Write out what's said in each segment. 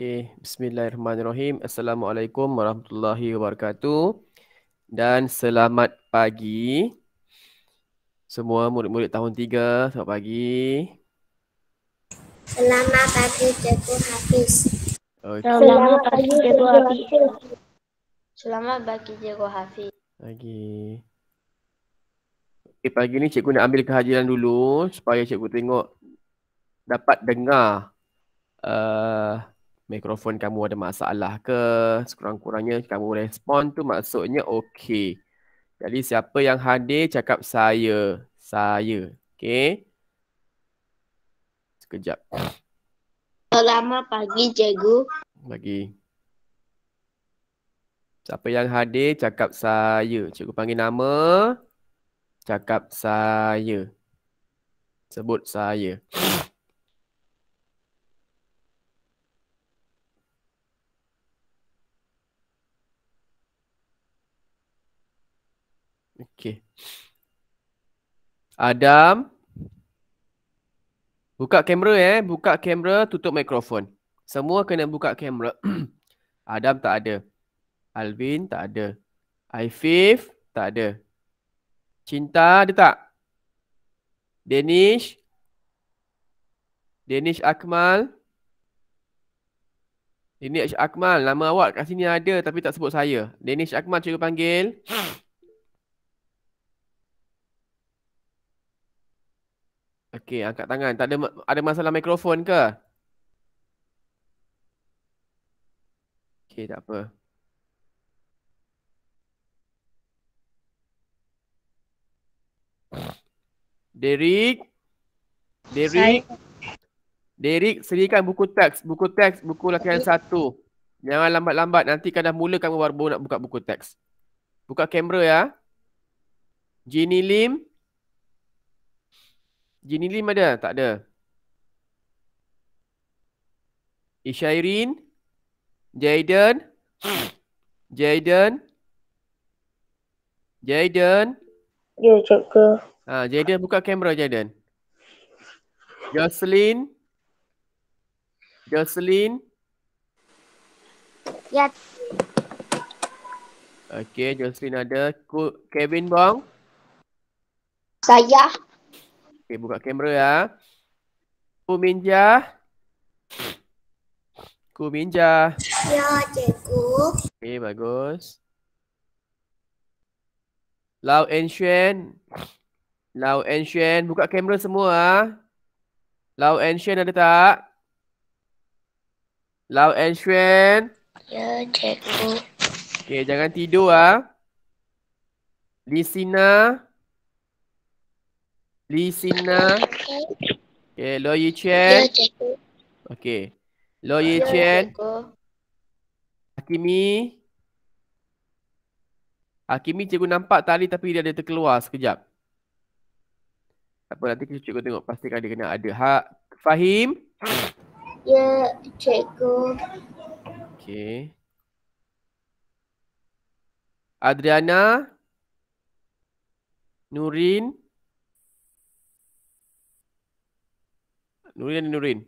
Okay. Bismillahirrahmanirrahim. Assalamualaikum warahmatullahi wabarakatuh. Dan selamat pagi. Semua murid-murid tahun tiga. selamat pagi. Selamat pagi, Cikgu Hafiz. Okay. Selamat pagi, Cikgu Hafiz. Selamat pagi, Cikgu Hafiz. Pagi. Okay, pagi ni Cikgu nak ambil kehadiran dulu supaya Cikgu tengok dapat dengar uh, mikrofon kamu ada masalah ke sekurang-kurangnya kamu respon tu maksudnya okey. Jadi siapa yang hadir cakap saya. Saya. Okey. Sekejap. Selamat pagi cikgu. Pagi. Siapa yang hadir cakap saya. Cikgu panggil nama. Cakap saya. Sebut saya. Okay. Adam. Buka kamera eh. Buka kamera, tutup mikrofon. Semua kena buka kamera. Adam tak ada. Alvin tak ada. Aifif tak ada. Cinta ada tak? Danish. Danish Akmal. Danish Akmal. Nama awak kat sini ada tapi tak sebut saya. Danish Akmal cikgu panggil. Okey, angkat tangan. Tak ada ada masalah mikrofon ke? Okey, tak apa. Derek Derek Derek sediakan buku teks, buku teks, buku latihan satu. Jangan lambat-lambat nanti kan dah mula kamu baru nak buka buku teks. Buka kamera ya. Jenny Lim, Jinilim ada? Tak ada. Isyairin. Jaden. Jaden. Jaden. Ya, cikgu. Ha, Jaden buka kamera, Jaden. Jocelyn. Jocelyn. Ya. Okey, Jocelyn ada. Kevin bang. Saya. Okey, buka kamera ya. Ku minja. Ku minja. Ya, cikgu. Okey, bagus. Lau and Xuan. Lau and Xuan. Buka kamera semua. Ah. Lau and Xuan ada tak? Lau and Xuan. Ya, cikgu. Okey, jangan tidur ah. Lisina. Lisina. Lisina, Okay, Lo Yi Chen. Ya, okay. Lo Yi ya, Chen. Hakimi. Hakimi cikgu nampak tali tapi dia ada terkeluar sekejap. apa, nanti kita cikgu tengok pastikan dia kena ada. hak. Fahim? Ya, cikgu. Okay. Adriana? Nurin? Nurin Nurin.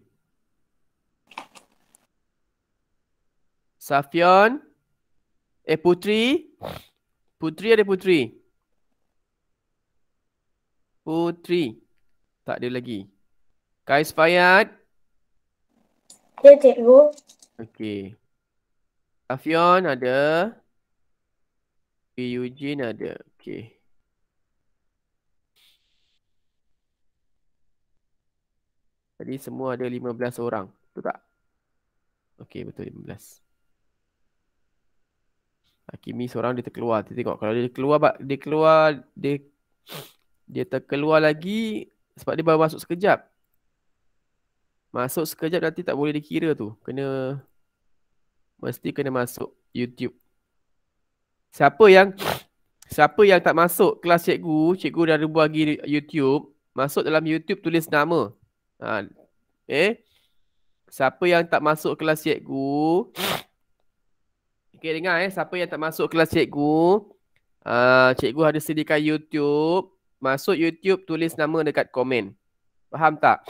Safian. Eh Putri. Putri ada Putri. Putri. Tak ada lagi. Kais Payat, Ya, cikgu. Okey. Safian ada. Eugene ada. Okey. Jadi semua ada 15 orang. Betul tak? Okey, betul 15. Hakimi seorang dia terkeluar. Kita tengok kalau dia keluar dia keluar dia dia terkeluar lagi sebab dia baru masuk sekejap. Masuk sekejap nanti tak boleh dikira tu. Kena mesti kena masuk YouTube. Siapa yang siapa yang tak masuk kelas cikgu, cikgu dah ada lagi YouTube, masuk dalam YouTube tulis nama. Ha. Eh. Siapa yang tak masuk kelas cikgu? Okey dengar eh, siapa yang tak masuk kelas cikgu? Uh, cikgu ada sediakan YouTube. Masuk YouTube tulis nama dekat komen. Faham tak?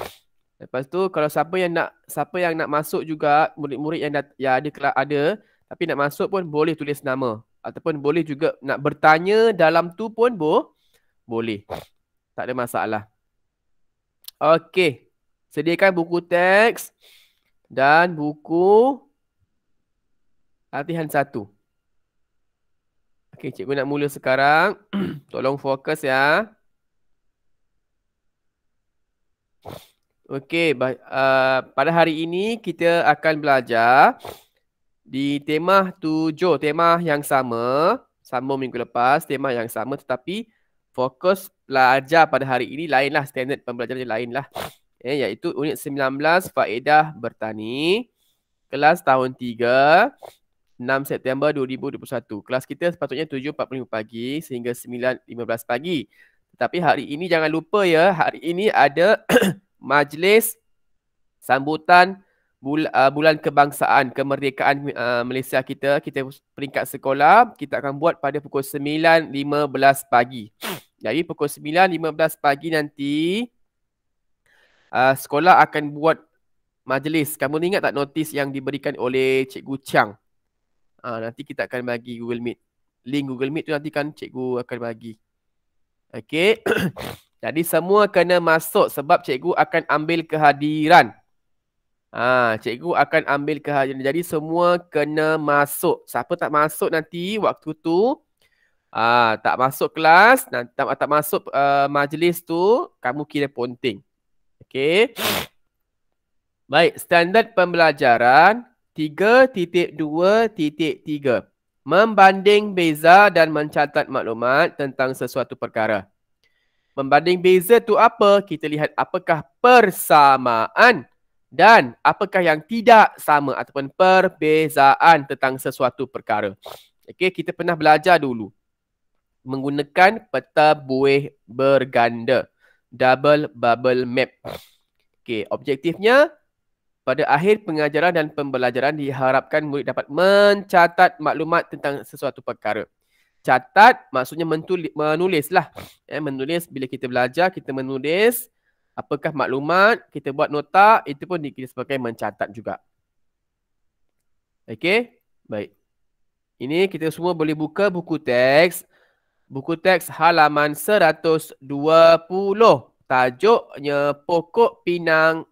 Lepas tu kalau siapa yang nak siapa yang nak masuk juga murid-murid yang dah, ya ada kelas ada tapi nak masuk pun boleh tulis nama ataupun boleh juga nak bertanya dalam tu pun boh, boleh. Tak ada masalah. Okey. Sediakan buku teks dan buku latihan satu. Okey, cikgu nak mula sekarang. Tolong fokus ya. Okey, uh, pada hari ini kita akan belajar di tema tujuh, tema yang sama. Sambung minggu lepas, tema yang sama tetapi fokus belajar pada hari ini lainlah. Standard pembelajaran lainlah eh, iaitu unit 19 Faedah Bertani kelas tahun 3 6 September 2021. Kelas kita sepatutnya 7.45 pagi sehingga 9.15 pagi. Tetapi hari ini jangan lupa ya, hari ini ada majlis sambutan uh, bulan kebangsaan kemerdekaan uh, Malaysia kita kita peringkat sekolah kita akan buat pada pukul 9.15 pagi. Jadi pukul 9.15 pagi nanti uh, sekolah akan buat majlis. Kamu ingat tak notis yang diberikan oleh Cikgu Chiang? Uh, nanti kita akan bagi Google Meet. Link Google Meet tu nanti kan Cikgu akan bagi. Okay. Jadi semua kena masuk sebab Cikgu akan ambil kehadiran. Ah, uh, Cikgu akan ambil kehadiran. Jadi semua kena masuk. Siapa tak masuk nanti waktu tu Ah, tak masuk kelas, tak, tak masuk uh, majlis tu, kamu kira ponting. Okey. Baik, standard pembelajaran 3.2.3 Membanding beza dan mencatat maklumat tentang sesuatu perkara. Membanding beza tu apa? Kita lihat apakah persamaan dan apakah yang tidak sama ataupun perbezaan tentang sesuatu perkara. Okey, kita pernah belajar dulu menggunakan peta buih berganda double bubble map. Okey, objektifnya pada akhir pengajaran dan pembelajaran diharapkan murid dapat mencatat maklumat tentang sesuatu perkara. Catat maksudnya menulis, menulislah. Eh, menulis bila kita belajar, kita menulis apakah maklumat, kita buat nota, itu pun dikira sebagai mencatat juga. Okey, baik. Ini kita semua boleh buka buku teks. Buku teks halaman 120. Tajuknya Pokok Pinang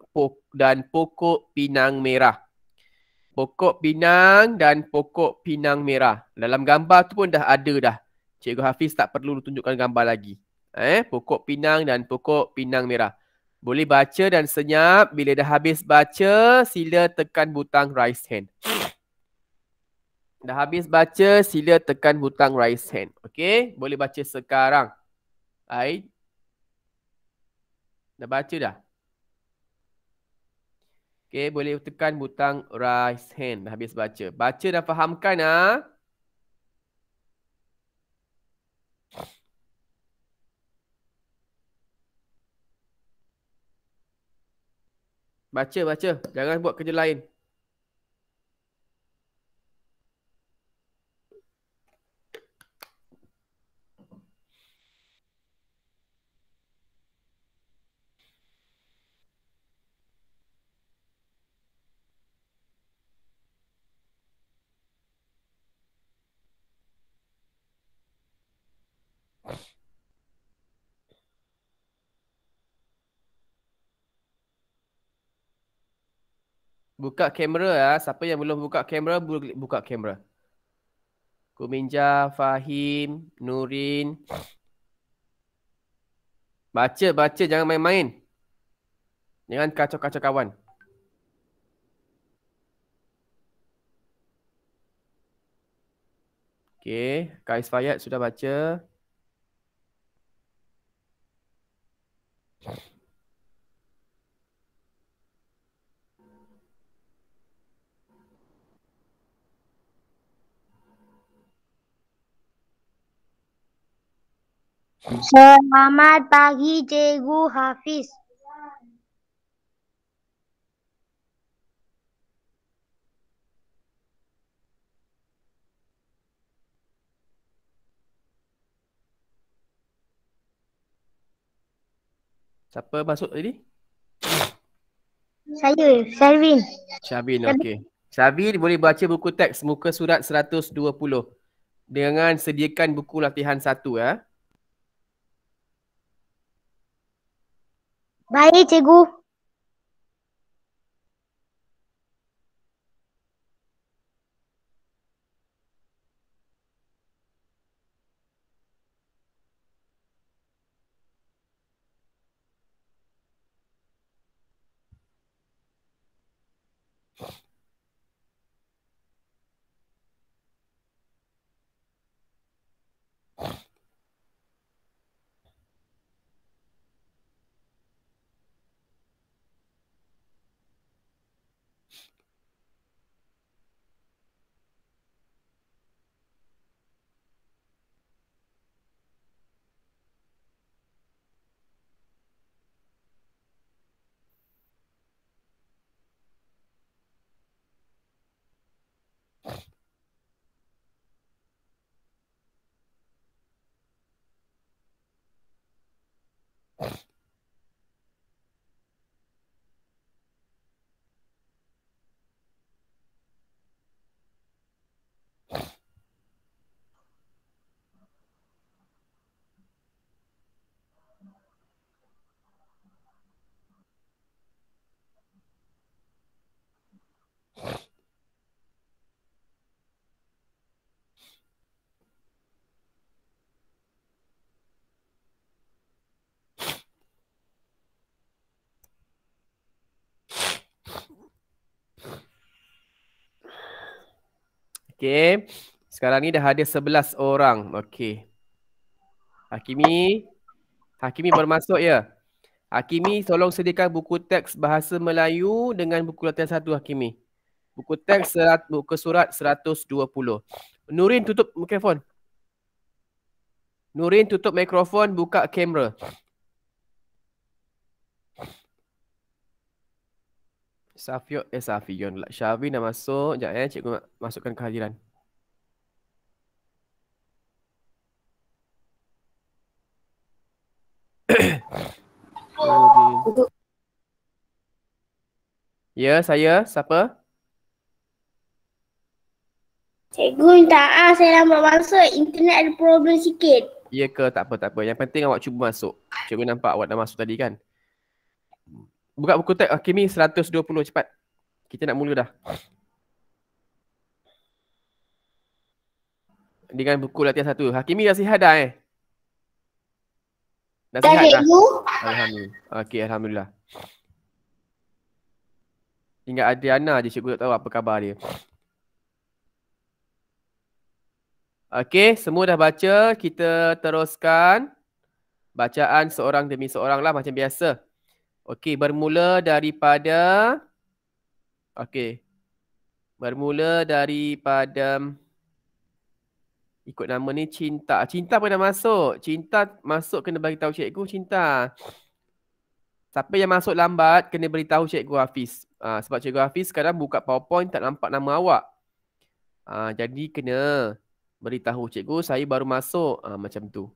dan Pokok Pinang Merah. Pokok Pinang dan Pokok Pinang Merah. Dalam gambar tu pun dah ada dah. Cikgu Hafiz tak perlu tunjukkan gambar lagi. Eh, Pokok Pinang dan Pokok Pinang Merah. Boleh baca dan senyap. Bila dah habis baca, sila tekan butang raise hand. Dah habis baca, sila tekan butang raise hand. Okay, boleh baca sekarang. I Dah baca dah? Okay, boleh tekan butang raise hand. Dah habis baca. Baca dah fahamkan ah. Baca, baca. Jangan buat kerja lain. Buka kamera ya. Siapa yang belum buka kamera, boleh buka kamera. Kuminja, Fahim, Nurin. Baca, baca. Jangan main-main. Jangan kacau-kacau kawan. Okay. Kais Fayyad sudah baca. Okay. Selamat pagi Cikgu Hafiz. Siapa masuk tadi? Saya, Sharvin. Sharvin, okey. Sharvin boleh baca buku teks muka surat 120 dengan sediakan buku latihan satu ya. Eh? Bye, Tigu. Okay. Sekarang ni dah ada 11 orang. Okay. Hakimi. Hakimi bermasuk ya. Hakimi tolong sediakan buku teks Bahasa Melayu dengan buku latihan satu Hakimi. Buku teks serat, buku surat 120. Nurin tutup mikrofon. Nurin tutup mikrofon, buka kamera. Safio eh Safion pula. Syafi dah masuk. Jap eh cikgu masukkan kehadiran. ya, saya. Siapa? Cikgu minta ah saya lama masuk. Internet ada problem sikit. Ya ke? Tak apa, tak apa. Yang penting awak cuba masuk. Cikgu nampak awak dah masuk tadi kan? Buka buku tag. Okay, Mi. 120 cepat. Kita nak mula dah. Dengan buku latihan satu. Hakimi ah, dah sihat dah eh? Dah sihat dah? Alhamdulillah. Okey, Alhamdulillah. Ingat Adriana je cikgu tak tahu apa khabar dia. Okey, semua dah baca. Kita teruskan bacaan seorang demi seorang lah macam biasa. Okey, bermula daripada Okey. Bermula daripada ikut nama ni cinta. Cinta pun dah masuk. Cinta masuk kena bagi tahu cikgu cinta. Siapa yang masuk lambat kena beritahu cikgu Hafiz. Ha, sebab cikgu Hafiz sekarang buka PowerPoint tak nampak nama awak. Ha, jadi kena beritahu cikgu saya baru masuk ha, macam tu.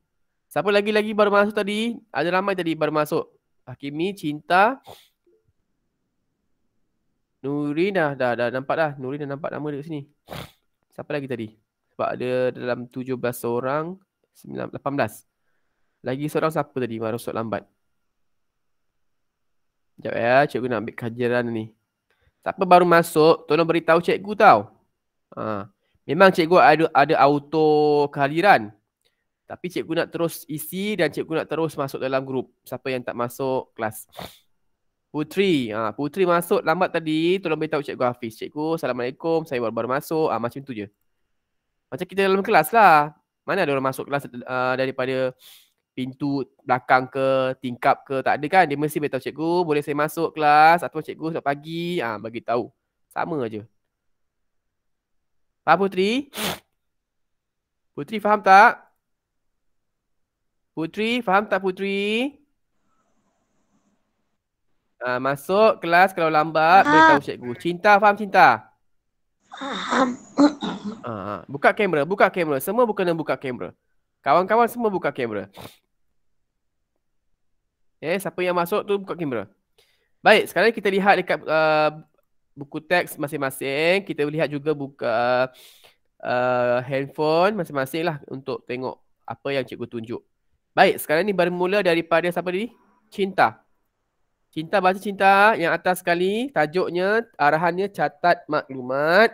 Siapa lagi-lagi baru masuk tadi? Ada ramai tadi baru masuk. Hakimi cinta Nurina dah dah nampak dah. Nurina dah nampak nama dia kat sini. Siapa lagi tadi? Sebab ada dalam 17 orang, 9, 18. Lagi seorang siapa tadi? Baru sok lambat. Sekejap ya, cikgu nak ambil kajian ni. Siapa baru masuk, tolong beritahu cikgu tau. Ha. Memang cikgu ada ada auto kehadiran. Tapi cikgu nak terus isi dan cikgu nak terus masuk dalam grup. Siapa yang tak masuk kelas. Putri. Ha, Putri masuk lambat tadi. Tolong beritahu cikgu Hafiz. Cikgu, Assalamualaikum. Saya baru-baru masuk. Ha, macam tu je. Macam kita dalam kelas lah. Mana ada orang masuk kelas uh, daripada pintu belakang ke, tingkap ke. Tak ada kan. Dia mesti beritahu cikgu. Boleh saya masuk kelas. Atau cikgu sudah pagi. Ha, bagi tahu. Sama aja. Pak Putri. Putri faham tak? Putri, faham tak Putri? Uh, masuk kelas kalau lambat ha. beritahu cikgu. Cinta, faham cinta? Faham. Uh, buka kamera, buka kamera. Semua bukan buka kamera. Kawan-kawan semua buka kamera. Eh, siapa yang masuk tu buka kamera. Baik, sekarang kita lihat dekat uh, buku teks masing-masing. Kita lihat juga buka uh, handphone masing-masing lah untuk tengok apa yang cikgu tunjuk. Baik, sekarang ni bermula daripada siapa tadi? Cinta. Cinta baca cinta yang atas sekali tajuknya arahannya catat maklumat.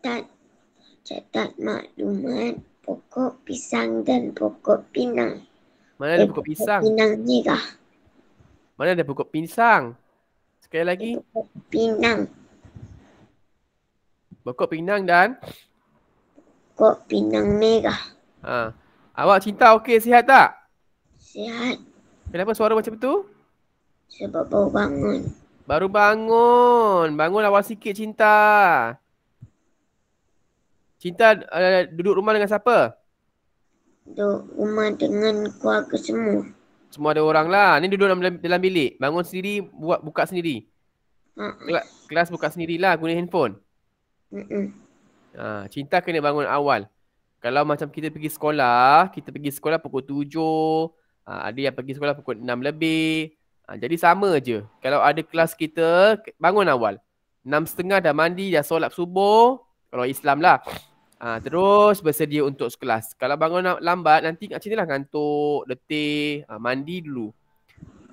catat catat maklumat pokok pisang dan pokok pinang. Mana ada pokok pisang? Pinang ni dah. Mana ada pokok pisang? Sekali lagi. pokok pinang. Pokok pinang dan? Pokok pinang merah. Ha. Awak cinta okey sihat tak? Sihat. Kenapa suara macam tu? Sebab baru bangun. Baru bangun. Bangun awal sikit cinta. Cinta uh, duduk rumah dengan siapa? Duduk rumah dengan keluarga semua. Semua ada orang lah. Ni duduk dalam, dalam bilik. Bangun sendiri, buat buka sendiri. Kelas, kelas buka sendirilah guna handphone. mm cinta kena bangun awal. Kalau macam kita pergi sekolah, kita pergi sekolah pukul tujuh. Ha, ada yang pergi sekolah pukul enam lebih. Uh, jadi sama je. Kalau ada kelas kita, bangun awal. Enam setengah dah mandi, dah solat subuh. Kalau Islam lah. Ha, terus bersedia untuk sekelas. Kalau bangun lambat, nanti macam ni lah ngantuk, letih, ha, mandi dulu.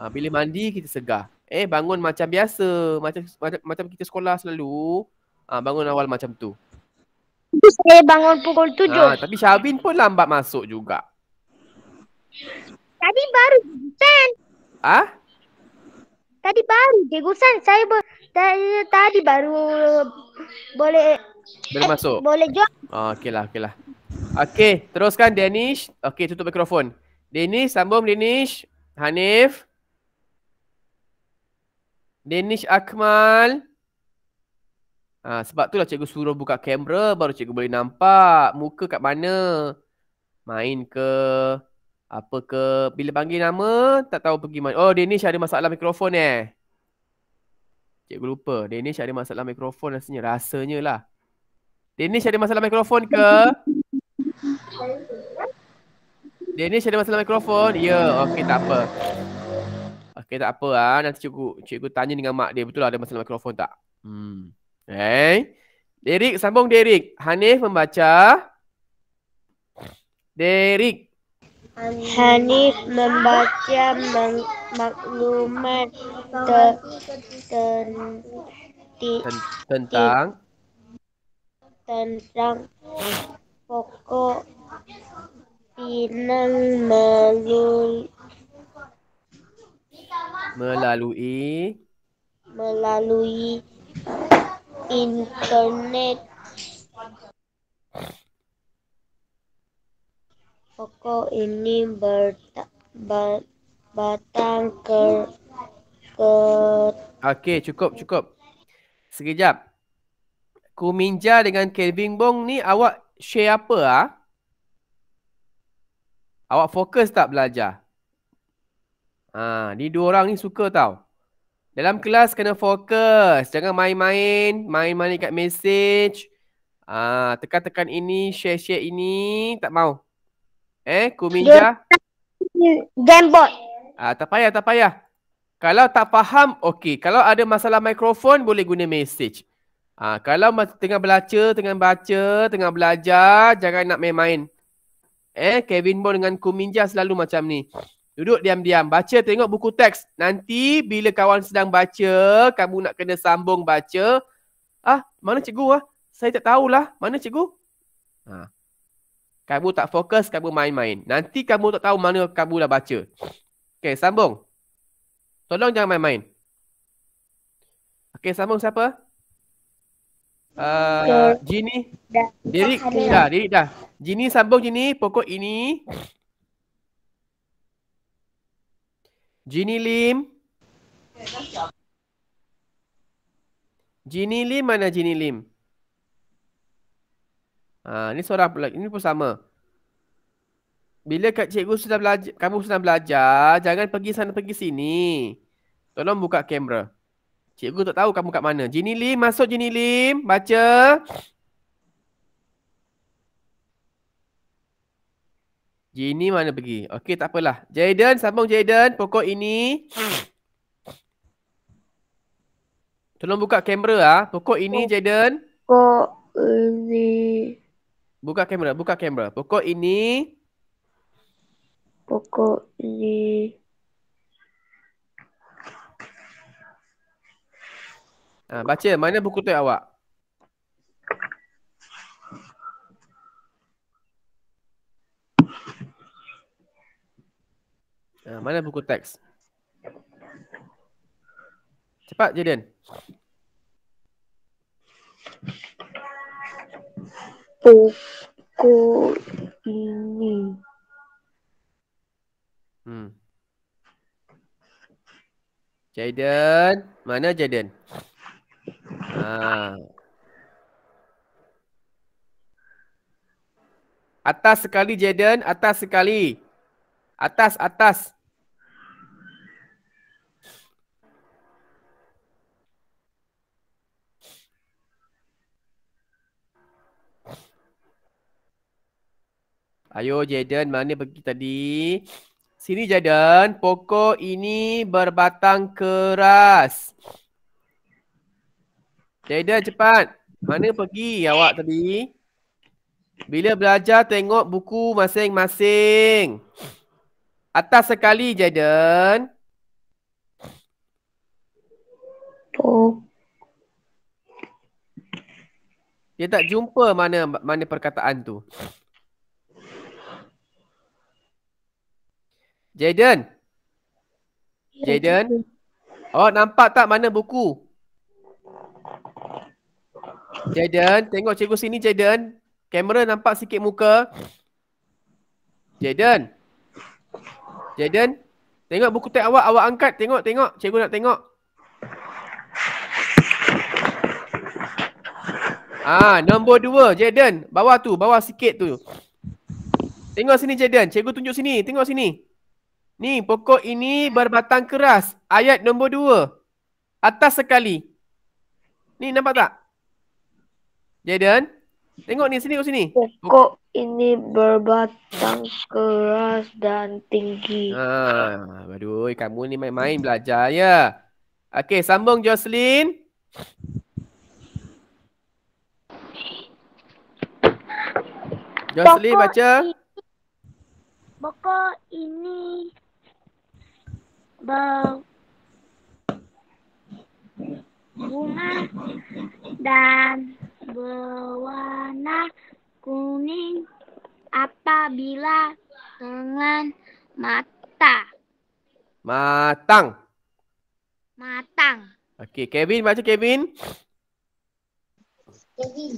Ha, bila mandi, kita segar. Eh, bangun macam biasa. Macam macam, macam kita sekolah selalu. Ha, bangun awal macam tu tu saya bangun pukul tujuh. Ha, tapi Syabin pun lambat masuk juga. Tadi baru Sen. Ah? Tadi baru Cikgu Sen. Saya ber, tadi, tadi baru boleh boleh eh, masuk. Boleh jom. Ah, okeylah, okeylah. Okey, teruskan Danish. Okey, tutup mikrofon. Danish, sambung Danish. Hanif. Danish Akmal. Ha, sebab tu lah cikgu suruh buka kamera baru cikgu boleh nampak muka kat mana. Main ke apa ke bila panggil nama tak tahu pergi mana. Oh Danish ada masalah mikrofon eh. Cikgu lupa. Danish ada masalah mikrofon rasanya. Rasanya lah. Danish ada masalah mikrofon ke? Danish ada masalah mikrofon? Ya. Yeah. Okey tak apa. Okey tak apa lah. Nanti cikgu, cikgu tanya dengan mak dia betul lah ada masalah mikrofon tak? Hmm. Okay. Derek, sambung Derek. Hanif membaca. Derek. Hanif membaca meng maklumat te ten ten tentang tentang pokok pinang melul melalui melalui internet pokok ini berta, batang ke ke okey cukup cukup sekejap kuminja dengan Kevin bong ni awak share apa ah awak fokus tak belajar ah ha, ni dua orang ni suka tau dalam kelas kena fokus. Jangan main-main. Main-main kat message. Ah, tekan-tekan ini, share-share ini. Tak mau. Eh, Kuminja. Game Ah, uh, tak payah, tak payah. Kalau tak faham, okey. Kalau ada masalah mikrofon, boleh guna message. Ah, kalau tengah belajar, tengah baca, tengah belajar, jangan nak main-main. Eh, Kevin Bond dengan Kuminja selalu macam ni. Duduk diam-diam. Baca tengok buku teks. Nanti bila kawan sedang baca, kamu nak kena sambung baca. Ah, mana cikgu ah? Saya tak tahulah. Mana cikgu? Ha. Kamu tak fokus, kamu main-main. Nanti kamu tak tahu mana kamu dah baca. Okay, sambung. Tolong jangan main-main. Okay, sambung siapa? Ah, Jini. Uh, Dah, Derek dah. Jini sambung Jini. Pokok ini. Jini Lim. Jini Lim mana Jini Lim? Ha, ni seorang pula. Ini pun sama. Bila kat cikgu sudah belajar, kamu sudah belajar, jangan pergi sana pergi sini. Tolong buka kamera. Cikgu tak tahu kamu kat mana. Jini Lim, masuk Jini Lim. Baca. Gini mana pergi? Okey tak apalah. Jaden sambung Jaden pokok ini. Tolong buka kamera ah. Pokok ini Jaden. Pokok ini. Buka kamera, buka kamera. Pokok ini. Pokok ini. Ah, baca mana buku tu awak? Ha, mana buku teks? Cepat Jaden. Buku ini. Hmm. Jaden, mana Jaden? Ha. Atas sekali Jaden, atas sekali. Atas, atas. Ayo Jaden, mana pergi tadi? Sini Jaden, pokok ini berbatang keras. Jaden cepat. Mana pergi awak tadi? Bila belajar tengok buku masing-masing. Atas sekali Jaden. Oh. Dia tak jumpa mana mana perkataan tu. Ya, Jaden. Jaden. Oh nampak tak mana buku? Jaden, tengok cikgu sini Jaden. Kamera nampak sikit muka. Jaden. Jaden. Jaden, tengok buku teks awak, awak angkat. Tengok, tengok. Cikgu nak tengok. Ah, nombor dua, Jaden. Bawah tu, bawah sikit tu. Tengok sini Jaden, cikgu tunjuk sini, tengok sini. Ni, pokok ini berbatang keras. Ayat nombor dua. Atas sekali. Ni, nampak tak? Jaden? Tengok ni sini kau sini. Pokok ini berbatang keras dan tinggi. Ha, ah, aduh, kamu ni main-main belajar ya. Okey, sambung Jocelyn. Jocelyn pokok baca. Ini, pokok ini ber bunga dan berwarna kuning apabila dengan mata. Matang. Matang. Okey, Kevin baca Kevin. Kevin.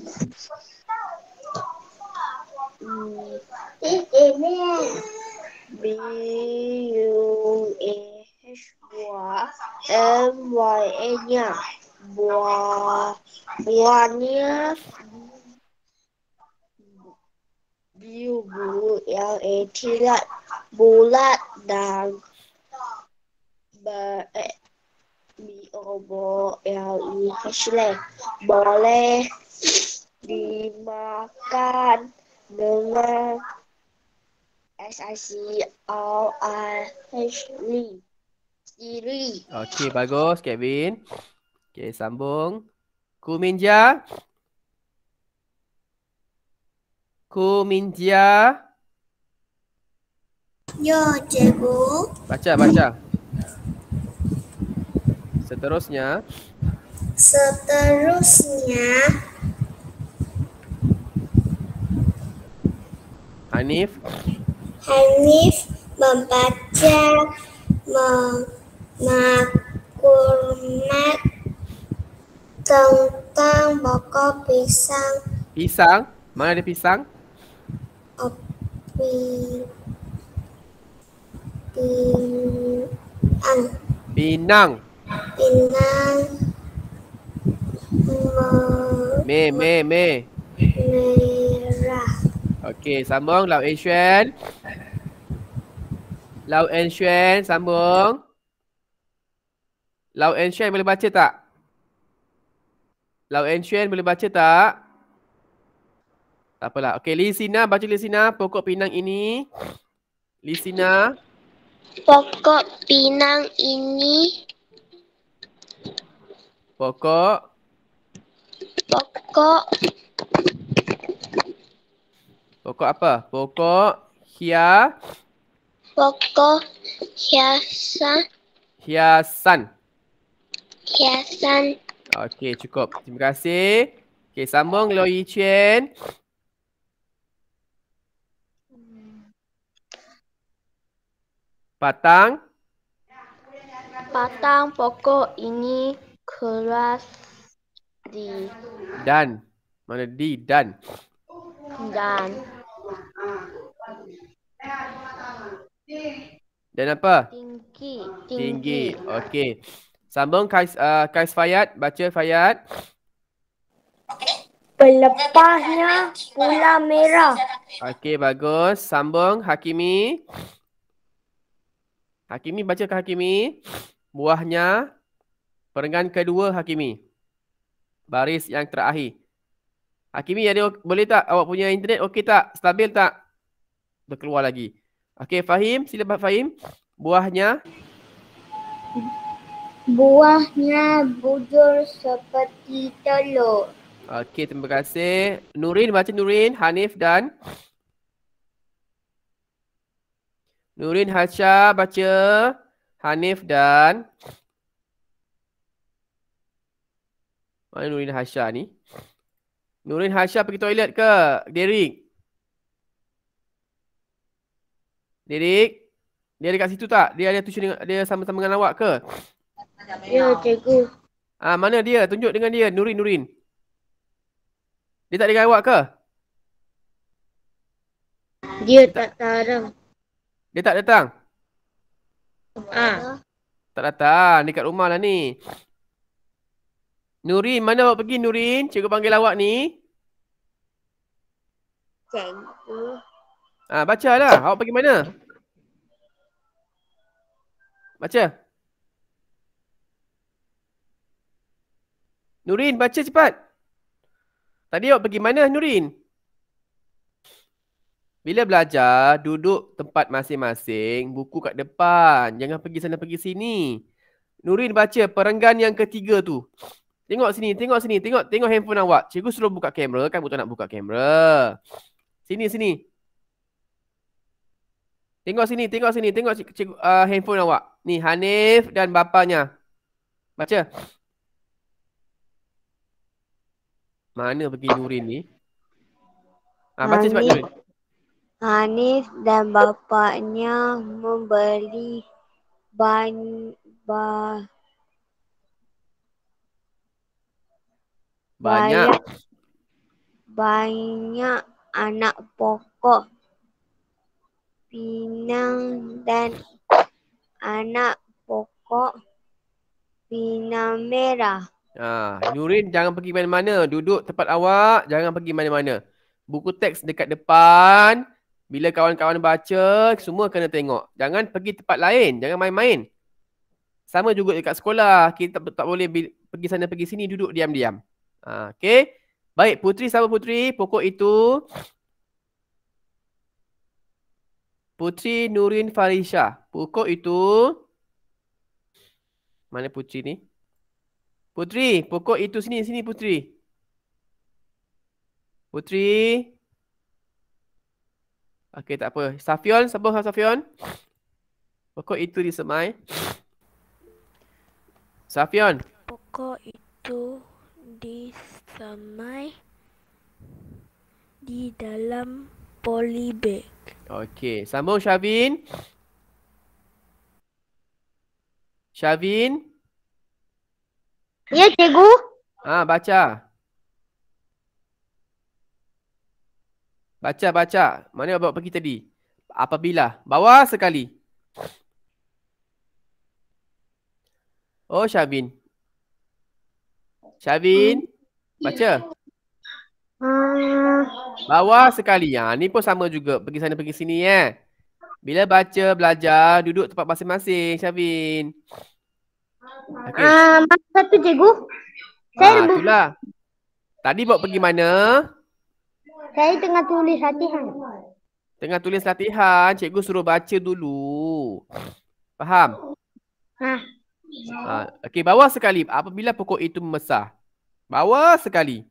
Ini ini B U H Y M Y N buah buahnya bulat yang eh, tidak bulat dan ber eh, biobo yang hasilnya boleh dimakan dengan SICOIH Siri. Okay bagus Kevin. Okay, sambung. Kuminja. Kuminja. yo ya, cikgu. Baca, baca. Seterusnya. Seterusnya. Hanif. Hanif membaca mengakurmat tentang pokok pisang. Pisang? Mana ada pisang? Pi... Pinang. Pinang. Pinang. Me, me, me. Merah. Okey, sambung Lau Eh Xuan. Lau Eh sambung. Lau Eh boleh baca tak? Lau Enxuan boleh baca tak? Tak apalah. Okey, Lisina baca Lisina pokok pinang ini. Lisina pokok pinang ini pokok pokok pokok apa? Pokok hia pokok hiasan hiasan hiasan Okay cukup. Terima kasih. Okay sambung Loy Chen. Batang. Batang pokok ini keras di. Dan. Mana di? Dan. Dan. Dan apa? Tinggi. Tinggi. Tinggi. Okey. Sambung Kais, uh, Kais fayat Baca fayat. Okey. Pelepahnya pula merah. Okey, bagus. Sambung Hakimi. Hakimi, baca ke Hakimi. Buahnya. Perenggan kedua Hakimi. Baris yang terakhir. Hakimi, ada, boleh tak awak punya internet? Okey tak? Stabil tak? Dah keluar lagi. Okey, Fahim. Sila Fahim. Buahnya. Buahnya bujur seperti telur. Okey, terima kasih. Nurin, baca Nurin, Hanif dan Nurin Hasha baca Hanif dan Mana Nurin Hasha ni? Nurin Hasha pergi toilet ke? Derek. Derek. Dia ada kat situ tak? Dia ada tujuh dengan, dia sama-sama dengan awak ke? Ya, cikgu. Ah, mana dia? Tunjuk dengan dia, Nurin Nurin. Dia tak dengan ke? Dia tak datang. Dia tak datang? Ah. Tak datang, dekat rumah lah ni. Nurin, mana awak pergi Nurin? Cikgu panggil awak ni. Cikgu. Ah, bacalah. Awak pergi mana? Baca. Nurin baca cepat. Tadi awak pergi mana Nurin? Bila belajar, duduk tempat masing-masing, buku kat depan. Jangan pergi sana pergi sini. Nurin baca perenggan yang ketiga tu. Tengok sini, tengok sini, tengok tengok handphone awak. Cikgu suruh buka kamera, kan betul nak buka kamera. Sini sini. Tengok sini, tengok sini, tengok cikgu uh, handphone awak. Ni Hanif dan bapanya. Baca. Mana pergi Nurin ni? Ah, baca cepat Nurin. Hanif dan bapaknya membeli ban ba, banyak banyak anak pokok pinang dan anak pokok pinang merah. Ha, Nurin jangan pergi mana-mana. Duduk tempat awak, jangan pergi mana-mana. Buku teks dekat depan. Bila kawan-kawan baca, semua kena tengok. Jangan pergi tempat lain. Jangan main-main. Sama juga dekat sekolah. Kita tak, tak boleh pergi sana, pergi sini. Duduk diam-diam. Ha, okay. Baik, Putri sama Putri. Pokok itu... Putri Nurin Farisha. Pokok itu... Mana Putri ni? Putri, pokok itu sini sini Putri. Putri. Okey, tak apa. Safion, sambung Safion. Pokok itu di semai. Safion. Pokok itu di semai di dalam polybag. Okey, sambung Shavin. Shavin. Shavin. Ya, cikgu. Ah, ha, baca. Baca, baca. Mana abang pergi tadi? Apabila? Bawah sekali. Oh, Syabin. Syabin, baca. Bawah sekali. ya. ni pun sama juga. Pergi sana, pergi sini. ya. Bila baca, belajar, duduk tempat masing-masing, Syabin. -masing, Okay. Ah, ah, satu cikgu. Saya ah, buku. Tadi bawa pergi mana? Saya tengah tulis latihan. Tengah tulis latihan, cikgu suruh baca dulu. Faham? Ha. Ha. Okey, bawah sekali. Apabila pokok itu membesar. Bawah sekali.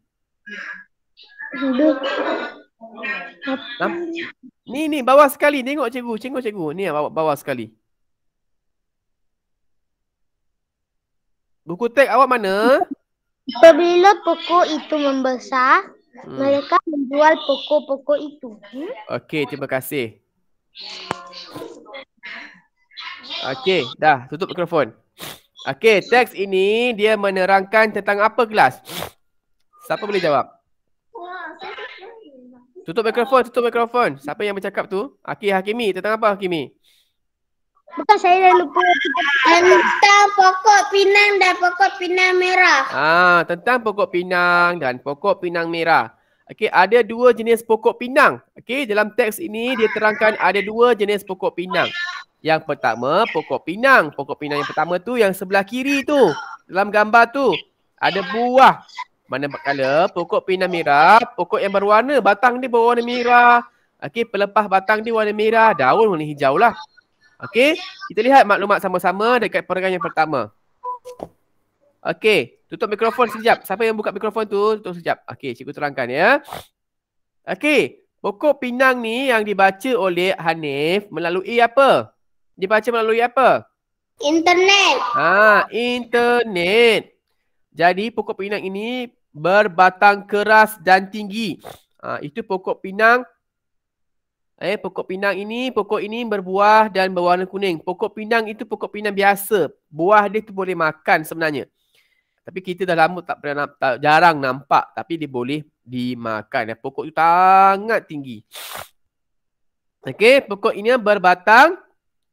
Ha. Ni, ni, bawah sekali. Tengok cikgu, tengok cikgu. Ni yang bawah, bawah sekali. Buku teks awak mana? Apabila pokok itu membesar, hmm. mereka menjual pokok-pokok itu. Hmm? Okey, terima kasih. Okey, dah tutup mikrofon. Okey, teks ini dia menerangkan tentang apa kelas? Siapa boleh jawab? Tutup mikrofon, tutup mikrofon. Siapa yang bercakap tu? Aki Hakimi, tentang apa Hakimi? Bukan saya dah lupa. Tentang pokok pinang dan pokok pinang merah. Ah, tentang pokok pinang dan pokok pinang merah. Okey, ada dua jenis pokok pinang. Okey, dalam teks ini dia terangkan ada dua jenis pokok pinang. Yang pertama, pokok pinang. Pokok pinang yang pertama tu yang sebelah kiri tu. Dalam gambar tu ada buah. mana Manakala pokok pinang merah, pokok yang berwarna, batang dia berwarna merah. Okey, pelepah batang dia warna merah, daun warna hijau lah. Okey, kita lihat maklumat sama-sama dekat perenggan yang pertama. Okey, tutup mikrofon sekejap. Siapa yang buka mikrofon tu, tutup sekejap. Okey, cikgu terangkan ya. Okey, pokok pinang ni yang dibaca oleh Hanif melalui apa? Dibaca melalui apa? Internet. Ha, internet. Jadi pokok pinang ini berbatang keras dan tinggi. Ha, itu pokok pinang Eh, pokok pinang ini, pokok ini berbuah dan berwarna kuning. Pokok pinang itu pokok pinang biasa. Buah dia tu boleh makan sebenarnya. Tapi kita dah lama tak pernah tak, jarang nampak tapi dia boleh dimakan. Eh, pokok tu sangat tinggi. Okey, pokok ini berbatang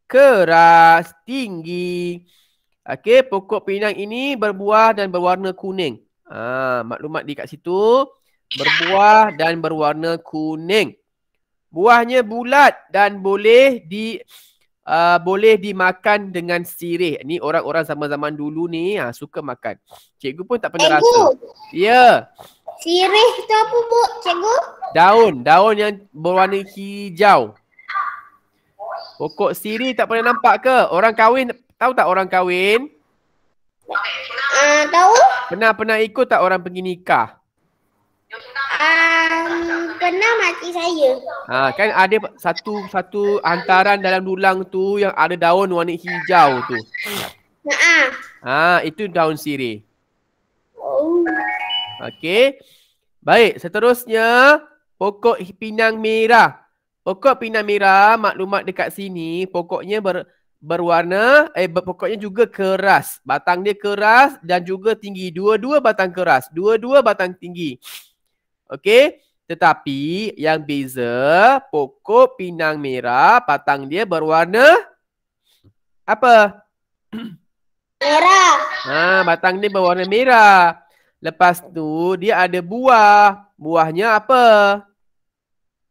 keras tinggi. Okey, pokok pinang ini berbuah dan berwarna kuning. Ah, maklumat di kat situ berbuah dan berwarna kuning. Buahnya bulat dan boleh di uh, boleh dimakan dengan sirih. Ni orang-orang zaman-zaman dulu ni ha, suka makan. Cikgu pun tak pernah cikgu. rasa. Ya. Sirih tu apa, Bu? Cikgu? Daun. Daun yang berwarna hijau. Pokok sirih tak pernah nampak ke? Orang kahwin, tahu tak orang kahwin? Uh, tahu. Pernah-pernah ikut tak orang pergi nikah? Um, kena mati saya. Ha kan ada satu satu antaran dalam dulang tu yang ada daun warna hijau tu. Ha. Ha itu daun siri. Oh. Okey. Baik, seterusnya pokok pinang merah. Pokok pinang merah maklumat dekat sini pokoknya ber, berwarna eh pokoknya juga keras. Batang dia keras dan juga tinggi. Dua-dua batang keras, dua-dua batang tinggi. Okey. Tetapi yang beza pokok pinang merah batang dia berwarna apa? Merah. Ha, batang dia berwarna merah. Lepas tu dia ada buah. Buahnya apa?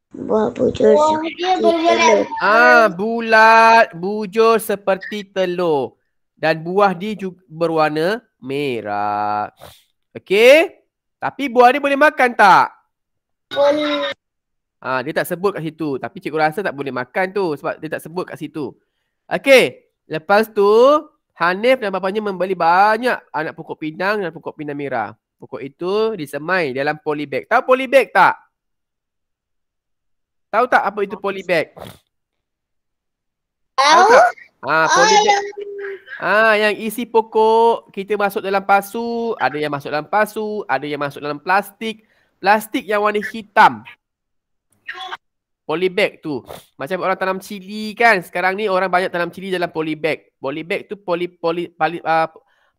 Buah bujur seperti telur. Ah, bulat bujur seperti telur. Dan buah dia juga berwarna merah. Okey? Tapi buah ni boleh makan tak? Boleh. Ah, dia tak sebut kat situ. Tapi cikgu rasa tak boleh makan tu sebab dia tak sebut kat situ. Okey. Lepas tu, Hanif dan bapaknya membeli banyak anak pokok pinang dan pokok pinang merah. Pokok itu disemai dalam polybag. Tahu polybag tak? Tahu tak apa itu polybag? Tahu tak? Ah, polybag. Ah, yang isi pokok kita masuk dalam pasu, ada yang masuk dalam pasu, ada yang masuk dalam plastik plastik yang warna hitam polybag tu macam orang tanam cili kan sekarang ni orang banyak tanam cili dalam polybag polybag tu poly poly, poly uh, ah,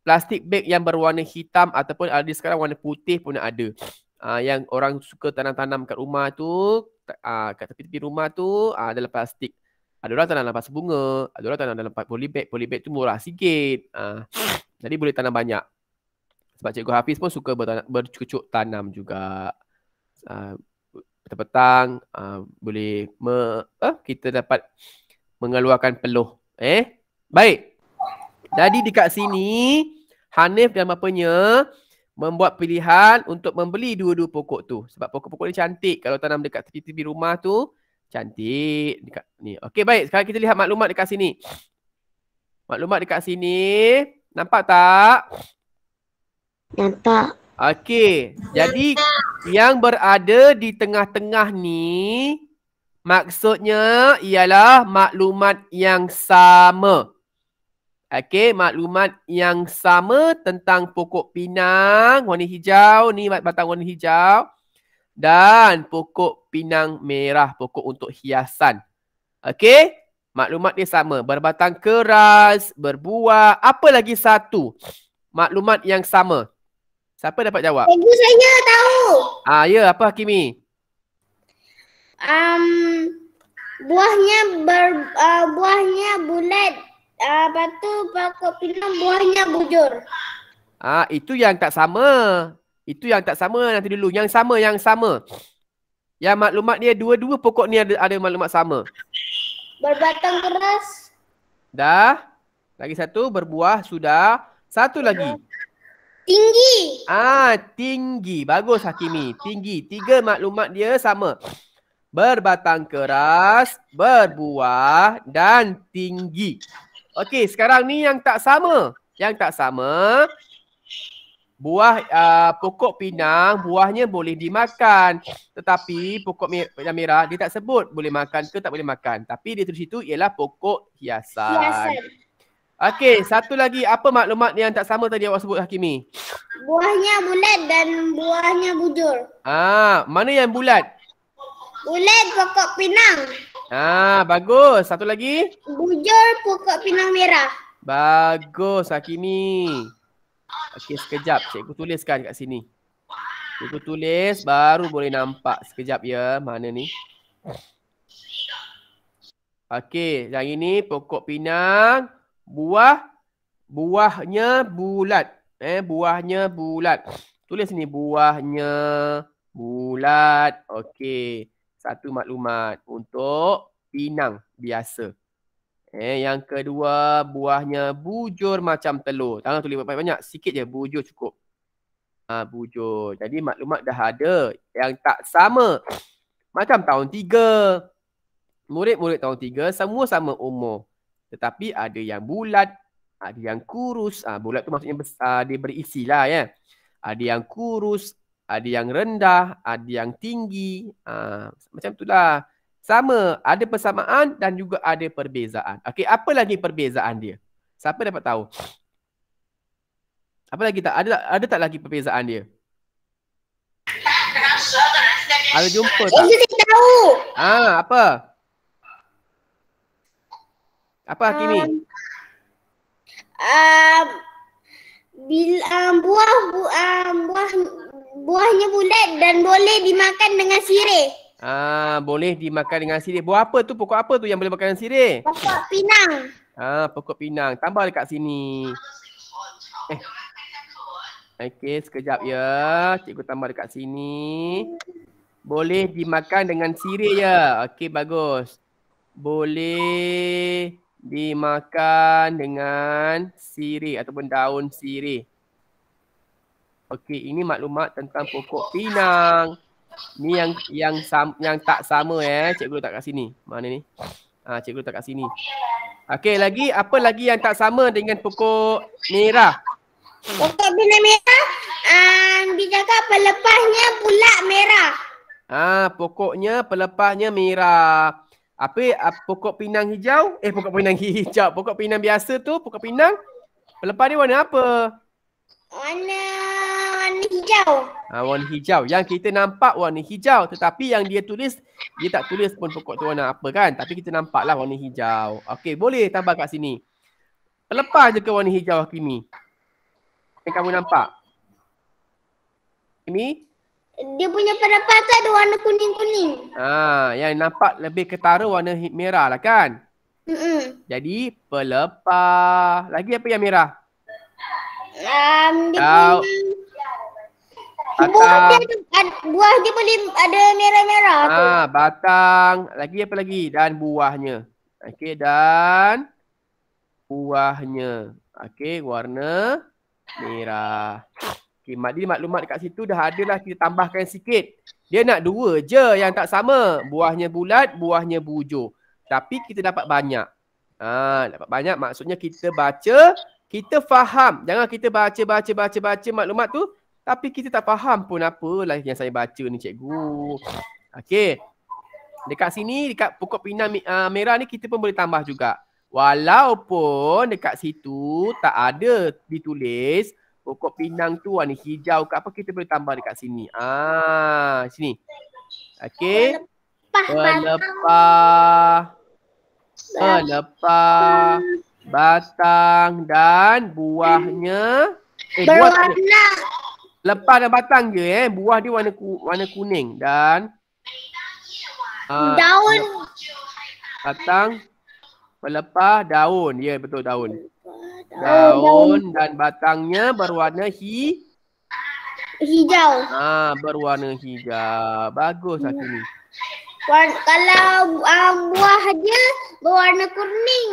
plastik bag yang berwarna hitam ataupun ada sekarang warna putih pun ada uh, yang orang suka tanam-tanam kat rumah tu uh, kat tepi-tepi rumah tu uh, adalah plastik ada orang tanam dalam pas bunga ada orang tanam dalam polybag polybag tu murah sikit uh, jadi boleh tanam banyak sebab cikgu Hafiz pun suka bercucuk tanam juga Uh, petang-petang uh, boleh me, uh, kita dapat mengeluarkan peluh eh baik jadi dekat sini Hanif dan bapanya membuat pilihan untuk membeli dua-dua pokok tu sebab pokok-pokok ni cantik kalau tanam dekat tepi-tepi rumah tu cantik dekat ni okey baik sekarang kita lihat maklumat dekat sini maklumat dekat sini nampak tak nampak okey jadi yang berada di tengah-tengah ni maksudnya ialah maklumat yang sama. Okey, maklumat yang sama tentang pokok pinang warna hijau ni batang warna hijau dan pokok pinang merah pokok untuk hiasan. Okey, maklumat dia sama, berbatang keras, berbuah, apa lagi satu? Maklumat yang sama. Siapa dapat jawab? Ibu saya tahu. Ah, ya, apa Hakimi? Um, buahnya ber, uh, buahnya bulat. Uh, ah, batu pokok pinang buahnya bujur. Ah, itu yang tak sama. Itu yang tak sama nanti dulu. Yang sama, yang sama. Yang maklumat dia dua-dua pokok ni ada ada maklumat sama. Berbatang keras. Dah. Lagi satu berbuah sudah. Satu lagi. Ya. Tinggi. Ah, tinggi. Bagus Hakimi. Tinggi. Tiga maklumat dia sama. Berbatang keras, berbuah dan tinggi. Okey, sekarang ni yang tak sama. Yang tak sama buah uh, pokok pinang buahnya boleh dimakan tetapi pokok merah, merah dia tak sebut boleh makan ke tak boleh makan tapi dia tulis itu ialah pokok hiasan. Hiasan. Okey, satu lagi apa maklumat yang tak sama tadi awak sebut Hakimi? Buahnya bulat dan buahnya bujur. Ah, ha, mana yang bulat? Bulat pokok pinang. Ah, bagus. Satu lagi? Bujur pokok pinang merah. Bagus Hakimi. Okey, sekejap cikgu tuliskan kat sini. Cikgu tulis baru boleh nampak. Sekejap ya, mana ni? Okey, yang ini pokok pinang buah buahnya bulat eh buahnya bulat tulis sini buahnya bulat okey satu maklumat untuk pinang biasa eh yang kedua buahnya bujur macam telur tangan tulis banyak-banyak sikit je bujur cukup ha, bujur jadi maklumat dah ada yang tak sama macam tahun tiga. Murid-murid tahun tiga semua sama umur. Tetapi ada yang bulat, ada yang kurus. Ha, bulat tu maksudnya besar, dia berisi lah ya. Ada yang kurus, ada yang rendah, ada yang tinggi. Ha, macam lah. Sama, ada persamaan dan juga ada perbezaan. Okey, apa lagi perbezaan dia? Siapa dapat tahu? Apa lagi tak? Ada, ada tak lagi perbezaan dia? Ada jumpa tak? Eh, tahu. Ah, apa? Apa Hakimi? Um, um, bila um, buah bu, um, buah buahnya bulat dan boleh dimakan dengan sirih. Ah, boleh dimakan dengan sirih. Buah apa tu? Pokok apa tu yang boleh makan dengan sirih? Pokok pinang. Ah, pokok pinang. Tambah dekat sini. Eh. Okey, sekejap ya. Cikgu tambah dekat sini. Boleh dimakan dengan sirih ya. Okey, bagus. Boleh dimakan dengan sirih ataupun daun sirih. Okey, ini maklumat tentang pokok pinang. Ni yang yang sam, yang tak sama eh, cikgu tak kat sini. Mana ni? Ah, ha, cikgu tak kat sini. Okey, lagi apa lagi yang tak sama dengan pokok merah? Pokok bila merah, um, dia cakap pelepasnya pula merah. Ah, ha, pokoknya pelepahnya merah. Apa uh, pokok pinang hijau? Eh pokok pinang hijau. Pokok pinang biasa tu, pokok pinang. Pelepah dia warna apa? Warna warna hijau. Ha, warna hijau. Yang kita nampak warna hijau. Tetapi yang dia tulis, dia tak tulis pun pokok tu warna apa kan. Tapi kita nampaklah warna hijau. Okey boleh tambah kat sini. Pelepas je ke warna hijau kini? Yang kamu nampak? Kimi? dia punya pendapat tu ada warna kuning-kuning. Ah, yang nampak lebih ketara warna merah lah kan? Mm-mm. Jadi pelepah. Lagi apa yang merah? Um, dia oh. punya... Batang. Buah ada, buah dia boleh ada merah-merah ah, tu. batang. Lagi apa lagi? Dan buahnya. Okey, dan buahnya. Okey, warna merah. Okay, jadi maklumat dekat situ dah ada lah kita tambahkan sikit. Dia nak dua je yang tak sama. Buahnya bulat, buahnya bujur. Tapi kita dapat banyak. Ha, dapat banyak maksudnya kita baca, kita faham. Jangan kita baca, baca, baca, baca maklumat tu. Tapi kita tak faham pun apa lah yang saya baca ni cikgu. Okay. Dekat sini, dekat pokok pinang uh, merah ni kita pun boleh tambah juga. Walaupun dekat situ tak ada ditulis pokok pinang tu warna ah, hijau ke apa kita boleh tambah dekat sini. Ah, sini. Okey. Pelepah. Pelepah. Batang dan buahnya. Eh, buah Berwarna. Lepas dan batang je eh. Buah dia warna ku, warna kuning dan uh, daun batang pelepah daun. Ya yeah, betul daun daun dan batangnya berwarna hi hijau. Ah berwarna hijau. Bagus hati ni. Kalau um, buah dia berwarna kuning.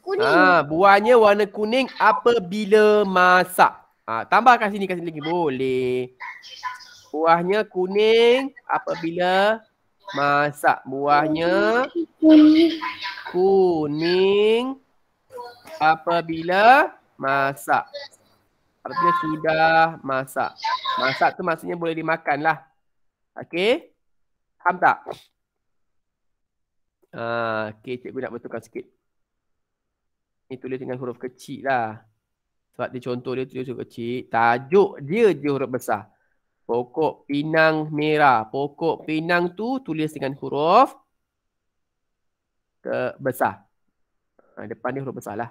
Kuning. Ah buahnya warna kuning apabila masak. Ah tambah kat sini kat sini lagi boleh. Buahnya kuning apabila masak. Buahnya kuning. kuning apabila masak. artinya sudah masak. Masak tu maksudnya boleh dimakan lah. Okay. Faham tak? Uh, ha, okay, cikgu nak betulkan sikit. Ini tulis dengan huruf kecil lah. Sebab dia contoh dia tulis huruf kecil. Tajuk dia je huruf besar. Pokok pinang merah. Pokok pinang tu tulis dengan huruf ke besar. Uh, depan dia huruf besar lah.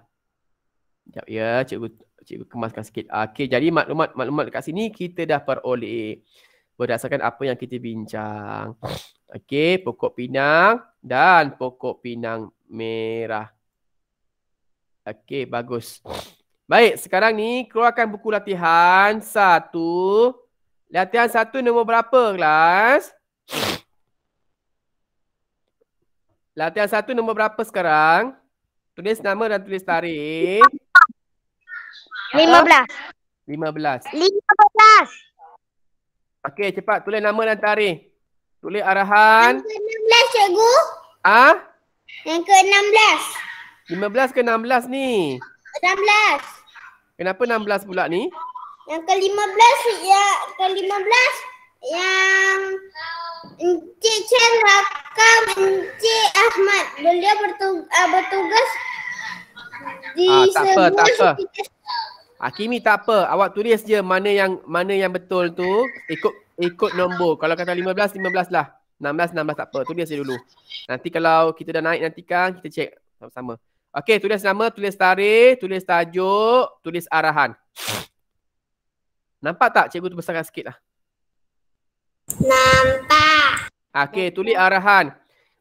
Sekejap ya, cikgu, cikgu kemaskan sikit. Ah, okey, jadi maklumat-maklumat dekat sini kita dah peroleh berdasarkan apa yang kita bincang. Okey, pokok pinang dan pokok pinang merah. Okey, bagus. Baik, sekarang ni keluarkan buku latihan satu. Latihan satu nombor berapa kelas? Latihan satu nombor berapa sekarang? Tulis nama dan tulis tarikh. 15. 15. Okey, cepat tulis nama dan tarikh. Tulis arahan. Yang ke-16, cikgu. Ha? Yang ke-16. 15 ke 16 ni? 16. Kenapa 16 pula ni? Yang ke-15 ya, ke-15 yang Encik Chen Rakam Encik Ahmad. Beliau bertugas, ah, bertugas di ah, tak Hakimi tak apa. Awak tulis je mana yang mana yang betul tu. Ikut ikut nombor. Kalau kata 15, 15 lah. 16, 16 tak apa. Tulis je dulu. Nanti kalau kita dah naik nanti kan kita check sama-sama. Okey, tulis nama, tulis tarikh, tulis tajuk, tulis arahan. Nampak tak cikgu tu besarkan sikit lah. Nampak. Okey, tulis arahan.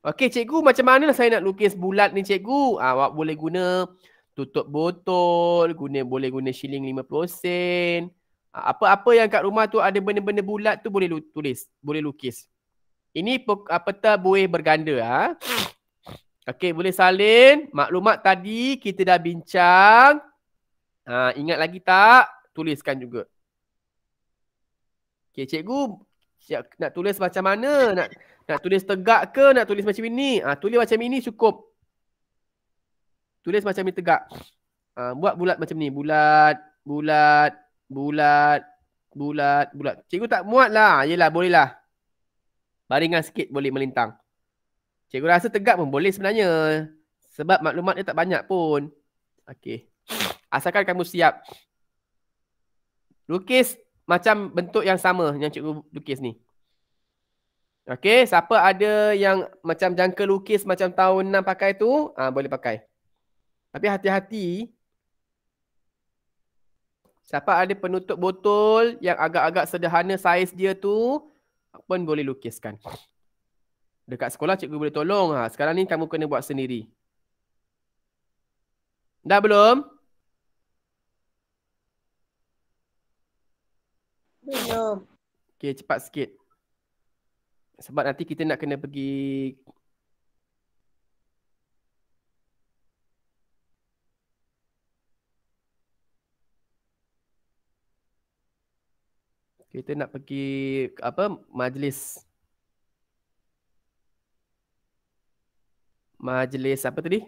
Okey, cikgu macam mana saya nak lukis bulat ni cikgu? Ah, awak boleh guna tutup botol, guna boleh guna shilling 50 sen. Apa-apa ah, yang kat rumah tu ada benda-benda bulat tu boleh lu tulis, boleh lukis. Ini apa ah, peta buih berganda ah. Ha? Okey, boleh salin. Maklumat tadi kita dah bincang. Ha, ingat lagi tak? Tuliskan juga. Okey, cikgu nak tulis macam mana? Nak nak tulis tegak ke nak tulis macam ini? Ah, tulis macam ini cukup. Tulis macam ni tegak. Uh, buat bulat macam ni. Bulat, bulat, bulat, bulat, bulat. Cikgu tak muat lah. Yelah, boleh lah. Baringan sikit boleh melintang. Cikgu rasa tegak pun boleh sebenarnya. Sebab maklumat dia tak banyak pun. Okey. Asalkan kamu siap. Lukis macam bentuk yang sama yang cikgu lukis ni. Okey, siapa ada yang macam jangka lukis macam tahun 6 pakai tu, ah ha, boleh pakai. Tapi hati-hati Siapa ada penutup botol yang agak-agak sederhana saiz dia tu pun boleh lukiskan. Dekat sekolah cikgu boleh tolong. Ha. Sekarang ni kamu kena buat sendiri. Dah belum? Belum. Okay cepat sikit. Sebab nanti kita nak kena pergi kita nak pergi apa majlis majlis apa tadi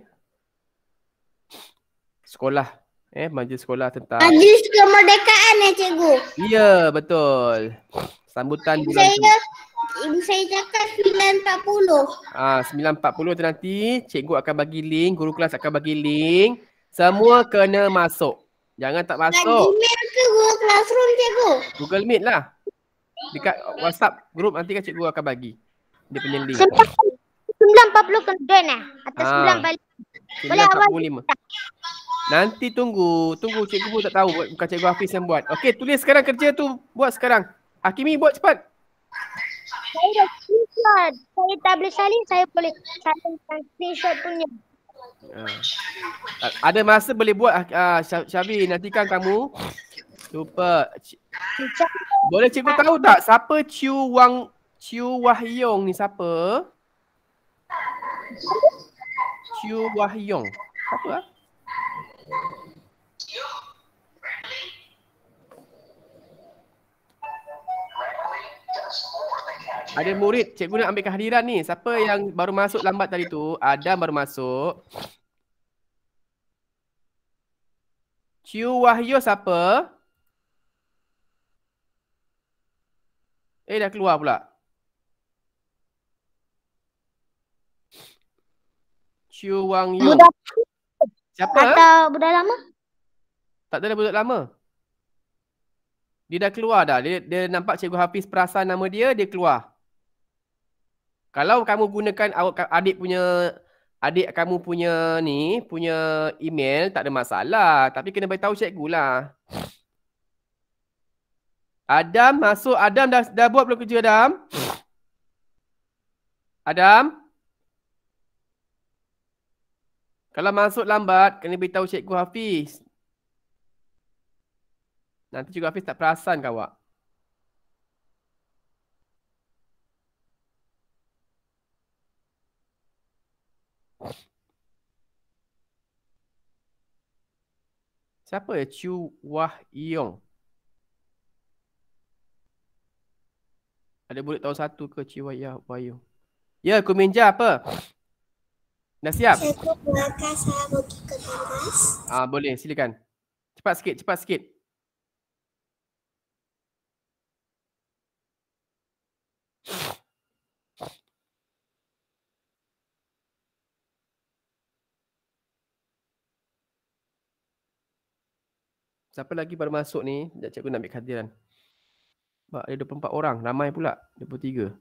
sekolah eh majlis sekolah tentang majlis kemerdekaan eh cikgu ya yeah, betul sambutan bulan saya ibu saya cakap 9.40 ah 9.40 tu nanti cikgu akan bagi link guru kelas akan bagi link semua kena masuk jangan tak masuk Lagi classroom cikgu. Google Meet lah. Dekat WhatsApp group nanti kan cikgu akan bagi. Dia punya link. Sembilan puluh kemudian eh? Atau ah. sembilan ha. balik? awal. Nanti tunggu. Tunggu cikgu pun tak tahu. Bukan cikgu Hafiz yang buat. Okay tulis sekarang kerja tu. Buat sekarang. Hakimi buat cepat. Saya dah screenshot. Saya tak boleh saling. Saya boleh saling screenshot punya. Ha. Ada masa boleh buat uh, ah, Syabi. Nantikan kamu. Super. Cik... Boleh cikgu tahu tak siapa Chiu Wang Chiu Wahyong ni siapa? Chiu Wahyong. Siapa ah? Ada murid, cikgu nak ambil kehadiran ni. Siapa yang baru masuk lambat tadi tu? ada baru masuk. Chiu Wahyo siapa? Eh dah keluar pula. Chiu Wang Yu. Budak. Siapa? Kata budak lama. Tak ada budak lama. Dia dah keluar dah. Dia, dia nampak Cikgu Hafiz perasan nama dia, dia keluar. Kalau kamu gunakan adik punya adik kamu punya ni, punya email tak ada masalah. Tapi kena beritahu cikgu lah. Adam masuk. Adam dah, dah buat belum kerja Adam? Adam? Kalau masuk lambat, kena beritahu Cikgu Hafiz. Nanti Cikgu Hafiz tak perasan kawak. Siapa ya? Chu Wah Yong. Ada murid tahun satu ke Ciwaya Bayu? Ya, aku minja apa? Dah siap? Saya saya pergi ke Ah, boleh, silakan. Cepat sikit, cepat sikit. Siapa lagi baru masuk ni? Sekejap cikgu nak ambil kehadiran. Sebab ada 24 orang. Ramai pula. 23.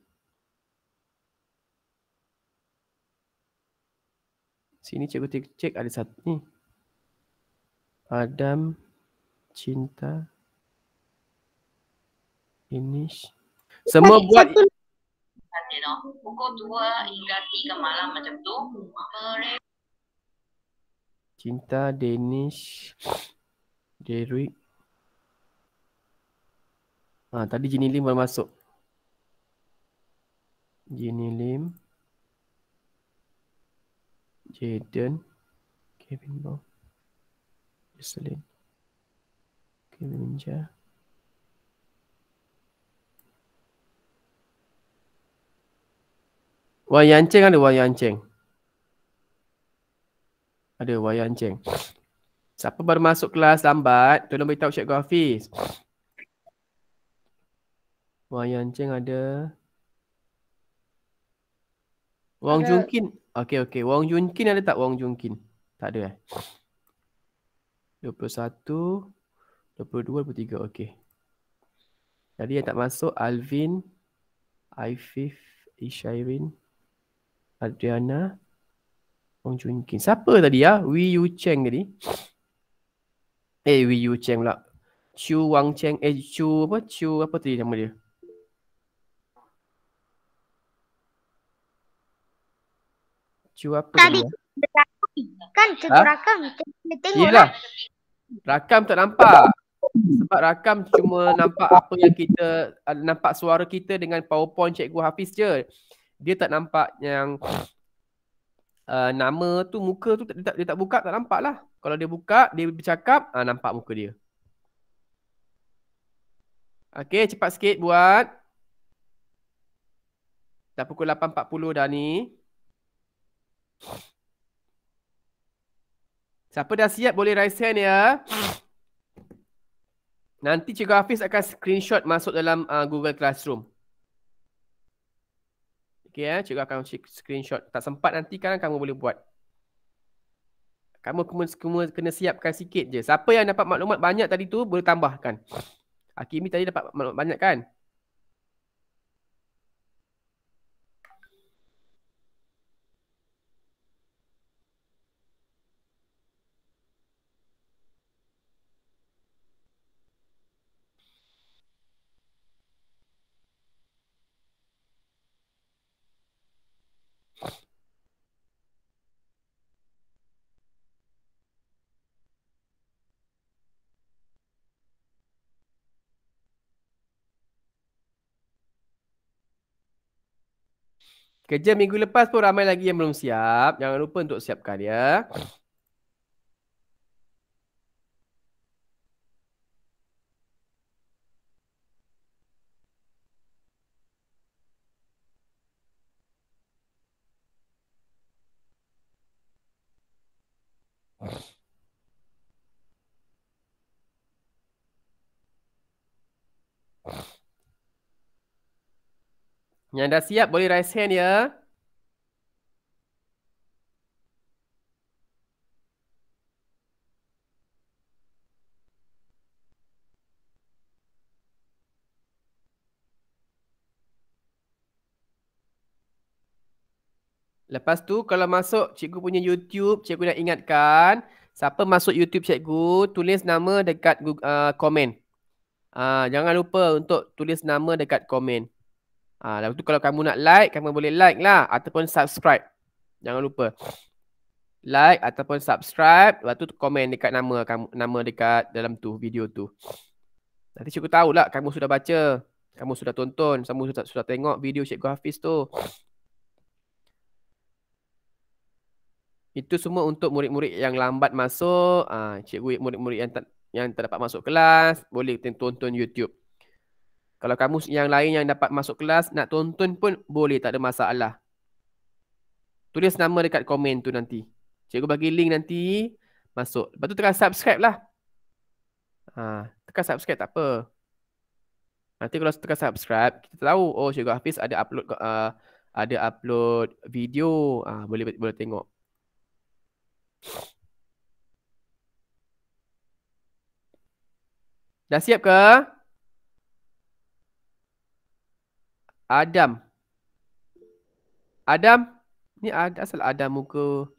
Sini cikgu cek ada satu ni. Adam Cinta Inish. Semua Baik, buat Pukul 2 hingga 3 malam macam tu Cinta, Danish Derrick Ha, tadi Jini Lim baru masuk. Jini Lim. Jaden. Kevin Bo. Jocelyn. Kevin Ninja. Wan Yan ada Wan Yan Ada Wan Yan Siapa baru masuk kelas lambat, tolong beritahu Syekh Hafiz. Wang Cheng ada. Wang ada. Junkin. Okay, okay. Wang Junkin ada tak Wang Junkin? Tak ada eh? 21, 22, 23. Okay. Jadi yang tak masuk Alvin, Aifif, Ishairin, Adriana, Wang Junkin. Siapa tadi ya? Wei Yu Cheng tadi. Eh, Wei Yu Cheng lah. Chu Wang Cheng. Eh, Chu apa? Chu apa tadi nama dia? cua apa tadi rakam kan kita ha? rakam kita tengok lah. rakam tak nampak sebab rakam cuma nampak apa yang kita eh, nampak suara kita dengan powerpoint cikgu Hafiz je dia tak nampak yang uh, nama tu muka tu dia tak, dia tak buka tak nampak lah kalau dia buka dia bercakap uh, nampak muka dia Okay cepat sikit buat Dah pukul 8.40 dah ni Siapa dah siap boleh raise hand ya. Nanti Cikgu Hafiz akan screenshot masuk dalam uh, Google Classroom. Okay ya, eh, Cikgu akan screenshot. Tak sempat nanti kan kamu boleh buat. Kamu semua kena siapkan sikit je. Siapa yang dapat maklumat banyak tadi tu boleh tambahkan. Hakimi tadi dapat maklumat banyak kan? Kerja minggu lepas pun ramai lagi yang belum siap. Jangan lupa untuk siapkan ya. Yang dah siap boleh raise hand ya. Lepas tu kalau masuk cikgu punya YouTube, cikgu nak ingatkan siapa masuk YouTube cikgu, tulis nama dekat Google, uh, komen. Uh, jangan lupa untuk tulis nama dekat komen ha, lepas tu kalau kamu nak like, kamu boleh like lah ataupun subscribe. Jangan lupa. Like ataupun subscribe, lepas tu komen dekat nama kamu nama dekat dalam tu video tu. Nanti cikgu tahu lah kamu sudah baca, kamu sudah tonton, kamu sudah sudah tengok video cikgu Hafiz tu. Itu semua untuk murid-murid yang lambat masuk, ah ha, cikgu murid-murid yang tak yang tak dapat masuk kelas, boleh tonton YouTube. Kalau kamu yang lain yang dapat masuk kelas nak tonton pun boleh tak ada masalah. Tulis nama dekat komen tu nanti. Cikgu bagi link nanti masuk. Lepas tu tekan subscribe lah. Ha, tekan subscribe tak apa. Nanti kalau tekan subscribe kita tahu oh Cikgu Hafiz ada upload uh, ada upload video. ha, boleh boleh tengok. Dah siap ke? Adam. Adam. Ni ada asal Adam muka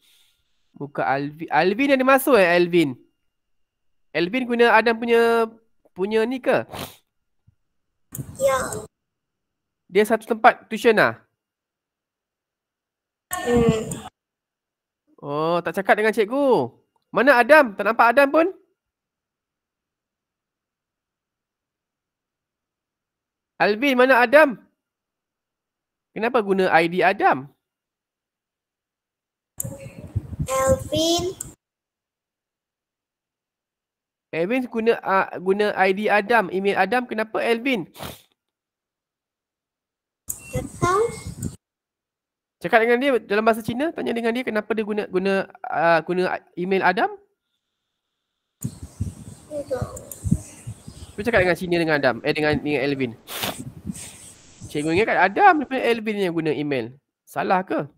muka Alvin. Alvin ada masuk eh Alvin. Alvin guna Adam punya punya ni ke? Ya. Dia satu tempat tuition lah? Hmm. Oh, tak cakap dengan cikgu. Mana Adam? Tak nampak Adam pun? Alvin, mana Adam? Kenapa guna ID Adam? Alvin. Alvin guna uh, guna ID Adam, email Adam. Kenapa Alvin? Cakap dengan dia dalam bahasa Cina, tanya dengan dia kenapa dia guna guna uh, guna email Adam? Tidak. Cuba cakap dengan Cina dengan Adam, eh dengan dengan Alvin. Cikgu ingat kan Adam daripada Elvin yang guna email. Salah ke?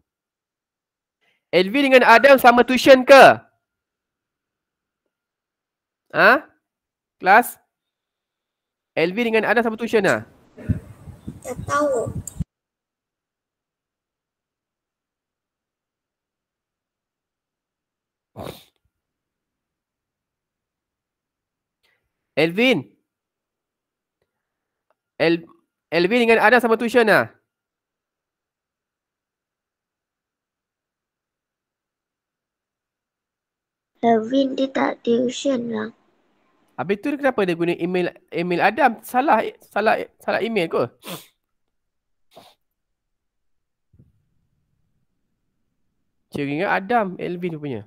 Elvin dengan Adam sama tuition ke? Ha? Kelas? Elvin dengan Adam sama tuition lah? Tak tahu. Elvin? El Elvin dengan Adam sama tuition lah. Elvin dia tak tuition lah. Habis tu kenapa dia guna email email Adam? Salah salah salah email ke? Cikgu ingat Adam, Elvin punya.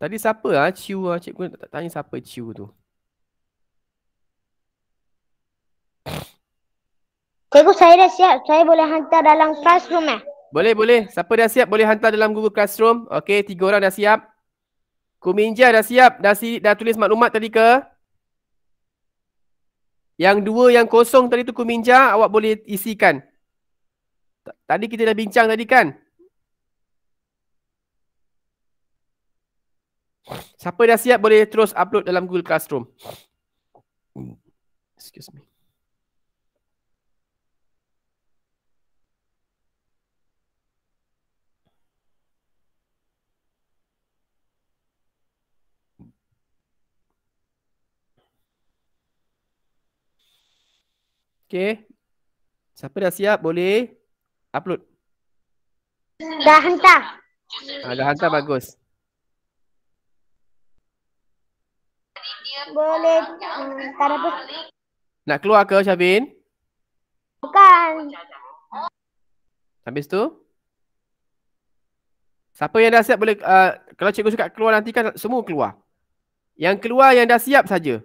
Tadi siapa ah Ciu ah cikgu tak tanya siapa Ciu tu. Cikgu saya dah siap. Saya boleh hantar dalam classroom eh? Boleh boleh. Siapa dah siap boleh hantar dalam Google Classroom. Okey, tiga orang dah siap. Kuminja dah siap. Dah si dah tulis maklumat tadi ke? Yang dua yang kosong tadi tu Kuminja awak boleh isikan. Tadi kita dah bincang tadi kan? Siapa dah siap boleh terus upload dalam Google Classroom. Excuse me. Okay. Siapa dah siap boleh upload. Dah hantar. Ah, dah hantar bagus. Boleh. Tak apa. Nak keluar ke Syabin? Bukan. Habis tu? Siapa yang dah siap boleh uh, kalau cikgu suka keluar nanti kan semua keluar. Yang keluar yang dah siap saja.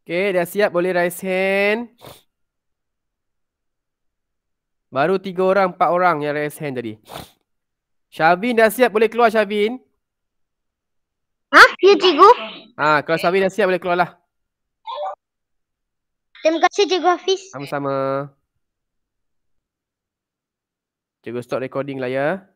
Okay, dah siap boleh raise hand. Baru tiga orang, empat orang yang raise hand tadi. Syavin dah siap boleh keluar Syavin. Hah, Ya cikgu? Ha, kalau Syavin dah siap boleh keluar lah. Terima kasih cikgu Hafiz. Sama-sama. Cikgu stop recording lah ya.